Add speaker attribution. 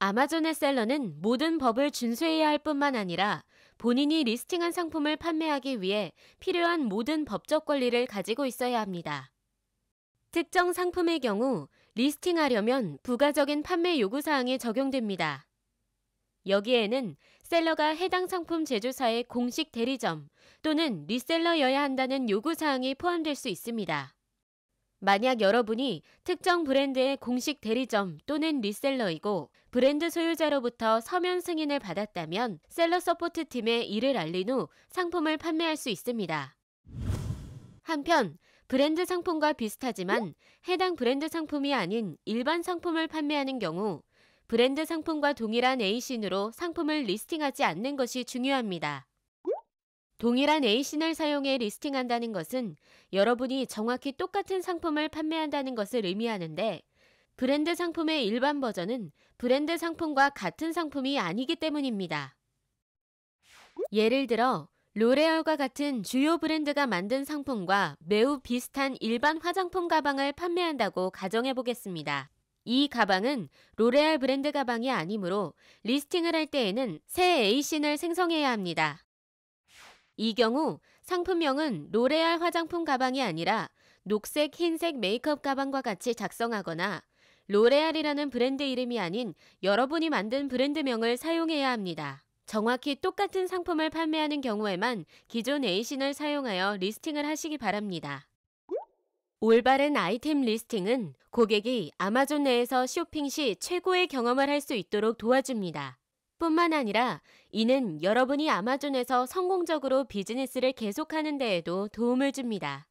Speaker 1: 아마존의 셀러는 모든 법을 준수해야 할 뿐만 아니라 본인이 리스팅한 상품을 판매하기 위해 필요한 모든 법적 권리를 가지고 있어야 합니다. 특정 상품의 경우 리스팅하려면 부가적인 판매 요구 사항이 적용됩니다. 여기에는 셀러가 해당 상품 제조사의 공식 대리점 또는 리셀러여야 한다는 요구사항이 포함될 수 있습니다. 만약 여러분이 특정 브랜드의 공식 대리점 또는 리셀러이고 브랜드 소유자로부터 서면 승인을 받았다면 셀러 서포트 팀에 이를 알린 후 상품을 판매할 수 있습니다. 한편 브랜드 상품과 비슷하지만 해당 브랜드 상품이 아닌 일반 상품을 판매하는 경우 브랜드 상품과 동일한 에이신으로 상품을 리스팅하지 않는 것이 중요합니다. 동일한 에이신을 사용해 리스팅한다는 것은 여러분이 정확히 똑같은 상품을 판매한다는 것을 의미하는데 브랜드 상품의 일반 버전은 브랜드 상품과 같은 상품이 아니기 때문입니다. 예를 들어 로레알과 같은 주요 브랜드가 만든 상품과 매우 비슷한 일반 화장품 가방을 판매한다고 가정해 보겠습니다. 이 가방은 로레알 브랜드 가방이 아니므로 리스팅을 할 때에는 새에이신을 생성해야 합니다. 이 경우 상품명은 로레알 화장품 가방이 아니라 녹색, 흰색 메이크업 가방과 같이 작성하거나 로레알이라는 브랜드 이름이 아닌 여러분이 만든 브랜드명을 사용해야 합니다. 정확히 똑같은 상품을 판매하는 경우에만 기존 A신을 사용하여 리스팅을 하시기 바랍니다. 올바른 아이템 리스팅은 고객이 아마존 내에서 쇼핑 시 최고의 경험을 할 수 있도록 도와줍니다. 뿐만 아니라 이는 여러분이 아마존에서 성공적으로 비즈니스를 계속하는 데에도 도움을 줍니다.